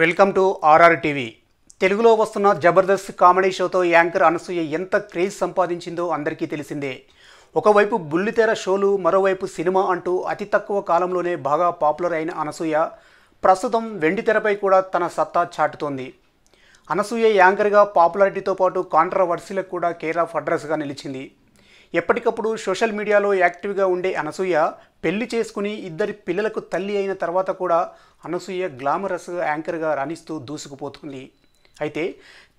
welcome to RR TV తెలుగులో వస్తున్న Jabardasth comedy షోతో యాంకర్ అనసూయ ఎంత క్రేజ్ సంపాదించిందో అందరికీ తెలిసిందే ఒకవైపు బుల్లితెర షోలు మరోవైపు సినిమా అంటూ అతి తక్కువ కాలంలోనే బాగా పాపులర్ అయిన అనసూయ ప్రస్తుతం వెండితెరపై కూడా తన సత్తా చాటుతోంది అనసూయ యాంకర్గా పాపులారిటీతో పాటు కాంట్రవర్సీలకు కూడా కేర్ ఆఫ్ అడ్రస్గా నిలిచింది ఎప్పటికప్పుడు సోషల్ మీడియాలో యాక్టివ్గా ఉండే అనసూయ పెళ్లి చేసుకుని ఇద్దరి పిల్లలకు తల్లి అయిన తర్వాత కూడా అనసూయ గ్లామరస్ యాంకర్గా రాణిస్తూ దూసుకుపోతుంది అయితే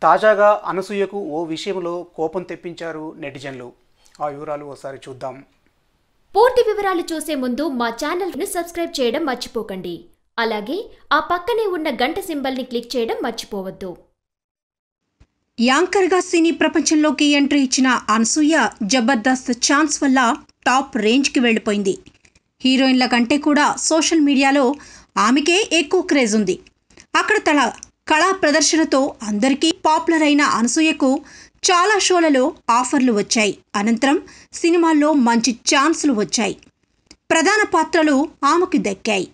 తాజాగా అనసూయకు ఓ విషయంలో కోపం తెప్పించారు నెటిజన్లు ఆ వివరాలు ఒకసారి చూద్దాం పూర్తి వివరాలు చూసే ముందు మా ఛానల్ను సబ్స్క్రైబ్ చేయడం మర్చిపోకండి అలాగే ఆ పక్కనే ఉన్న గంట సింబల్ని క్లిక్ చేయడం మర్చిపోవద్దు యాంకర్గా సినీ ప్రపంచంలోకి ఎంట్రీ ఇచ్చిన అనసూయ జబర్దస్త్ ఛాన్స్ వల్ల టాప్ రేంజ్కి వెళ్ళిపోయింది హీరోయిన్ల కంటే కూడా సోషల్ మీడియాలో ఆమెకే ఎక్కువ క్రేజ్ ఉంది అక్కడ తన కళా ప్రదర్శనతో అందరికీ పాపులర్ అయిన అనసూయకు చాలా షోలలో ఆఫర్లు వచ్చాయి అనంతరం సినిమాల్లో మంచి ఛాన్సులు వచ్చాయి ప్రధాన పాత్రలు ఆమెకు దక్కాయి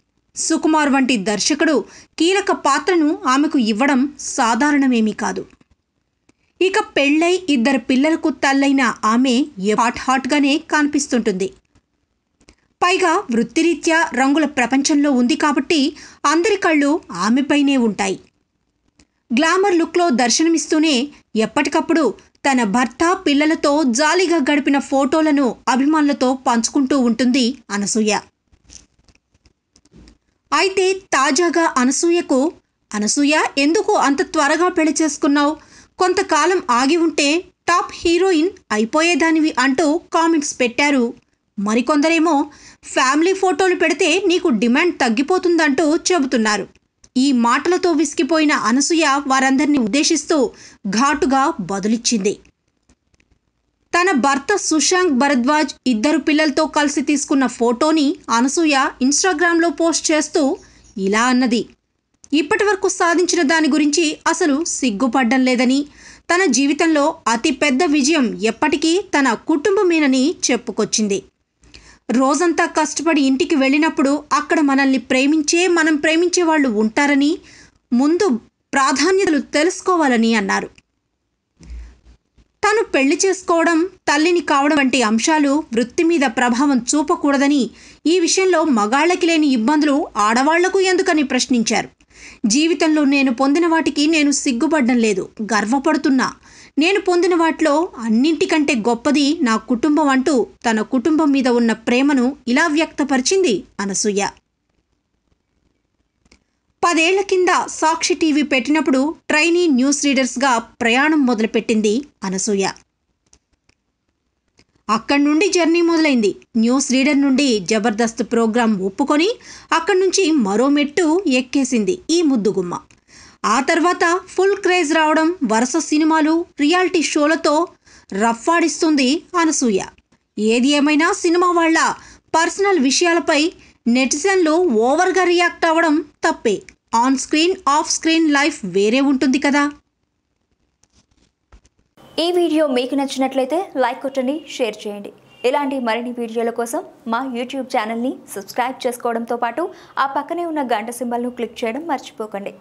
సుకుమార్ వంటి దర్శకుడు కీలక పాత్రను ఆమెకు ఇవ్వడం సాధారణమేమీ కాదు ఇక పెళ్ళై ఇద్దరు పిల్లలకు తల్లైన ఆమె హాట్ హాట్గానే కనిపిస్తుంటుంది పైగా వృత్తిరీత్యా రంగుల ప్రపంచంలో ఉంది కాబట్టి అందరి కళ్ళు ఆమెపైనే ఉంటాయి గ్లామర్ లుక్లో దర్శనమిస్తూనే ఎప్పటికప్పుడు తన భర్త పిల్లలతో జాలీగా గడిపిన ఫోటోలను అభిమానులతో పంచుకుంటూ ఉంటుంది అనసూయ అయితే తాజాగా అనసూయకు అనసూయ ఎందుకు అంత త్వరగా పెళ్లి చేసుకున్నావు కొంతకాలం ఆగి ఉంటే టాప్ హీరోయిన్ అయిపోయేదానివి అంటూ కామెంట్స్ పెట్టారు మరికొందరేమో ఫ్యామిలీ ఫోటోలు పెడితే నీకు డిమాండ్ తగ్గిపోతుందంటూ చెబుతున్నారు ఈ మాటలతో విసిగిపోయిన అనసూయ వారందరినీ ఉద్దేశిస్తూ ఘాటుగా బదులిచ్చింది తన భర్త సుశాంక్ భరద్వాజ్ ఇద్దరు పిల్లలతో కలిసి తీసుకున్న ఫోటోని అనసూయ ఇన్స్టాగ్రామ్లో పోస్ట్ చేస్తూ ఇలా అన్నది ఇప్పటి వరకు సాధించిన దాని గురించి అసలు సిగ్గుపడ్డం లేదని తన జీవితంలో అతి పెద్ద విజయం ఎప్పటికీ తన కుటుంబమేనని చెప్పుకొచ్చింది రోజంతా కష్టపడి ఇంటికి వెళ్ళినప్పుడు అక్కడ మనల్ని ప్రేమించే మనం ప్రేమించే వాళ్ళు ఉంటారని ముందు ప్రాధాన్యతలు తెలుసుకోవాలని అన్నారు తను పెళ్లి చేసుకోవడం తల్లిని కావడం వంటి అంశాలు వృత్తి మీద ప్రభావం చూపకూడదని ఈ విషయంలో మగాళ్ళకి లేని ఇబ్బందులు ఆడవాళ్లకు ఎందుకని ప్రశ్నించారు జీవితంలో నేను పొందిన వాటికి నేను సిగ్గుపడడం లేదు గర్వపడుతున్నా నేను పొందిన వాటిలో అన్నింటికంటే గొప్పది నా కుటుంబం అంటూ తన కుటుంబం మీద ఉన్న ప్రేమను ఇలా వ్యక్తపరిచింది అనసూయ పదేళ్ల కింద సాక్షి టీవీ పెట్టినప్పుడు ట్రైనీ న్యూస్ రీడర్స్గా ప్రయాణం మొదలుపెట్టింది అనసూయ అక్కడి నుండి జర్నీ మొదలైంది న్యూస్ రీడర్ నుండి జబర్దస్త్ ప్రోగ్రాం ఒప్పుకొని అక్కడి నుంచి మరో మెట్టు ఎక్కేసింది ఈ ముద్దుగుమ్మ ఆ తర్వాత ఫుల్ క్రేజ్ రావడం వరుస సినిమాలు రియాలిటీ షోలతో రఫ్ఫాడిస్తుంది అనసూయ ఏది ఏమైనా సినిమా వాళ్ళ పర్సనల్ విషయాలపై నెటిజన్లు ఓవర్గా రియాక్ట్ అవ్వడం తప్పే on screen off screen life వేరే ఉంటుంది కదా ఈ వీడియో మీకు నచ్చినట్లయితే లైక్ కొట్టండి షేర్ చేయండి ఇలాంటి మరిన్ని వీడియోల కోసం మా యూట్యూబ్ ఛానల్ని సబ్స్క్రైబ్ చేసుకోవడంతో పాటు ఆ పక్కనే ఉన్న గంట సింబల్ను క్లిక్ చేయడం మర్చిపోకండి